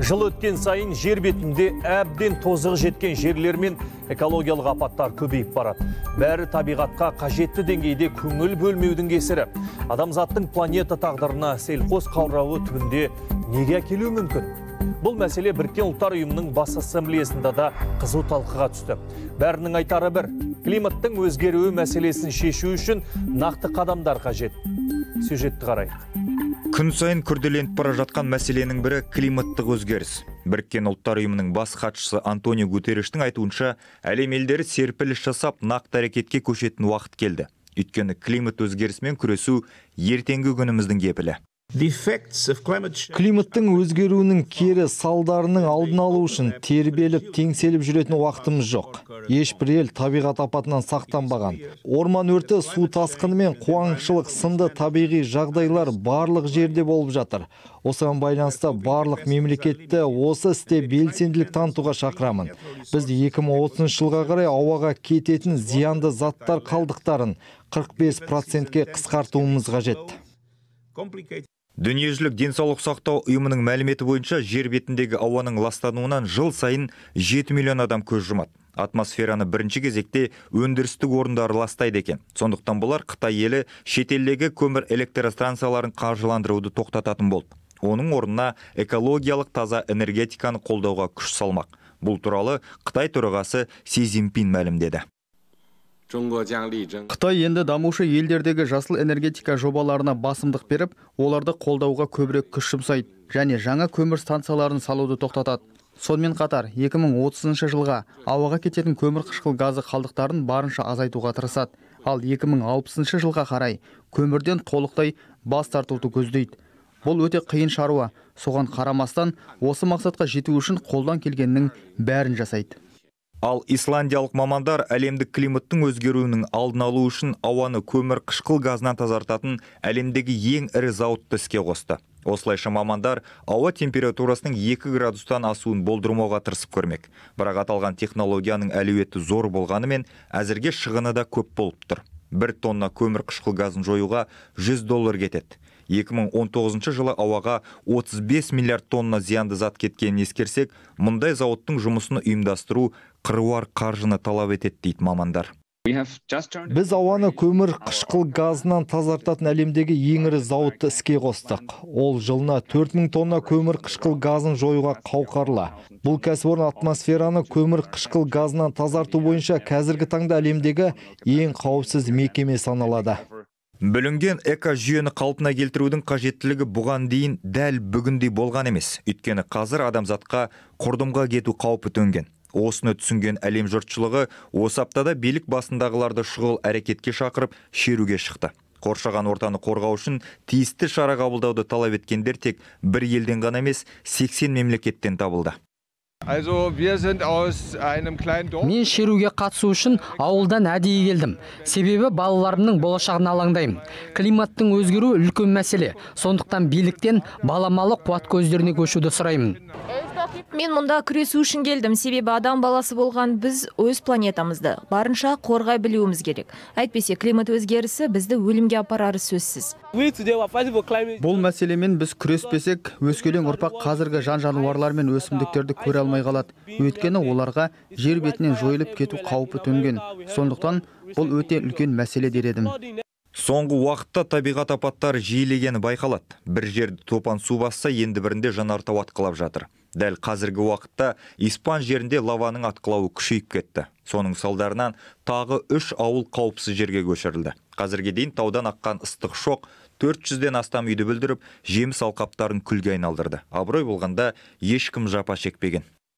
жыл өткен сайын жер бетінде әбден тозығы жеткен жерлер мен экологиялық апаттар көбейіп барады бәрі табиғатқа қажетті деңгейде көңіл бөлмеудің кесірі адамзаттың планета тағдырына селқос қалрауы түбінде неге әкелуі мүмкін бұл мәселе біріккен ұлттар ұйымының бас ассамблеясында да қызу талқыға түсті бәрінің айтары бір климаттың өзгеруі мәселесін шешу үшін нақты қадамдар қажет сюжетті қарайық күн сайын күрделеніп бара жатқан мәселенің бірі климаттық өзгеріс біріккен ұлттар ұйымының бас хатшысы антонио гутерриштің айтуынша әлем елдері серпіліс жасап нақты әрекетке көшетін уақыт келді өйткені климат өзгерісімен күресу ертеңгі күніміздің кепілі климаттың өзгеруінің кері салдарының алдын алу үшін тербеліп теңселіп жүретін уақытымыз жоқ ешбір ел табиғат апатынан сақтанбаған орман өрті су тасқыны мен қуаңшылық сынды табиғи жағдайлар барлық жерде болып жатыр осыған байланысты барлық мемлекетті осы істе белсенділік танытуға шақырамын біз 2030 жылға қарай ауаға кететін зиянды заттар қалдықтарын 45 процентке қысқартуымыз қажет дүниежүзілік денсаулық сақтау ұйымының мәліметі бойынша жер бетіндегі ауаның ластануынан жыл сайын 7 миллион адам көз жұмады атмосфераны бірінші кезекте өндірістік орындар ластайды екен сондықтан бұлар қытай елі шетелдегі көмір электростанцияларын қаржыландыруды тоқтататын болды оның орнына экологиялық таза энергетиканы қолдауға күш салмақ бұл туралы қытай төрағасы си цзиньпин мәлімдеді қытай енді дамушы елдердегі жасыл энергетика жобаларына басымдық беріп оларды қолдауға көбірек күш жұмсайды және жаңа көмір станцияларын салуды тоқтатады сонымен қатар 2030 жылға ауаға кететін көмір қышқыл газы қалдықтарын барынша азайтуға тырысады ал 2060 жылға қарай көмірден толықтай бас тартуды көздейді бұл өте қиын шаруа соған қарамастан осы мақсатқа жету үшін қолдан келгеннің бәрін жасайды ал исландиялық мамандар әлемдік климаттың өзгеруінің алдын алу үшін ауаны көмір қышқыл газынан тазартатын әлемдегі ең ірі зауытты іске қосты осылайша мамандар ауа температурасының 2 градустан асуын болдырмауға тырысып көрмек бірақ аталған технологияның әлеуеті зор болғанымен әзірге шығыны да көп болып тұр бір тонна көмір қышқыл газын жоюға 100 доллар кетеді 2019 жылы ауаға 35 миллиард тонна зиянды зат кеткенін ескерсек мұндай зауыттың жұмысын ұйымдастыру қыруар қаржыны талап етеді дейді мамандар біз ауаны көмір қышқыл газынан тазартатын әлемдегі ең ірі зауытты іске қостық ол жылына 4000 тонна көмір қышқыл газын жоюға қауқарлы бұл кәсіпорын атмосфераны көмір қышқыл газынан тазарту бойынша қазіргі таңда әлемдегі ең қауіпсіз мекеме саналады бүлінген экожүйені қалпына келтірудің қажеттілігі бұған дейін дәл бүгіндей болған емес өйткені қазір адамзатқа құрдымға кету қаупі төнген осыны түсінген әлем жұртшылығы осы аптада билік басындағыларды шұғыл әрекетке шақырып шеруге шықты қоршаған ортаны қорғау үшін тиісті шара қабылдауды талап еткендер тек бір елден ғана емес 80 мемлекеттен табылды мен шеруге қатысу үшін ауылдан әдейі келдім себебі балаларымның болашағына алаңдаймын климаттың өзгеруі үлкен мәселе сондықтан биліктен баламалы қуат көздеріне көшуді сұраймын мен мұнда күресу үшін келдім себебі адам баласы болған біз өз планетамызды барынша қорғай білуіміз керек әйтпесе климат өзгерісі бізді өлімге апарары сөзсіз бұл мәселемен біз күреспесек өскелең ұрпақ қазіргі жан жануарлар мен өсімдіктерді көре алмай қалады өйткені оларға жер бетінен жойылып кету қаупі төнген сондықтан бұл өте үлкен мәселе дер едім Соңғы уақытта табиғат апаттары жиілегені байқалады. Бір жерді топан су басса, енді бірінде жанартау атқылап жатыр дәл қазіргі уақытта испан жерінде лаваның атқылауы күшейіп кетті соның салдарынан тағы үш ауыл қауіпсіз жерге көшірілді қазірге дейін таудан аққан ыстық шоқ 400-ден астам үйді бүлдіріп жеміс алқаптарын күлге айналдырды абырой болғанда ешкім жапа шекпеген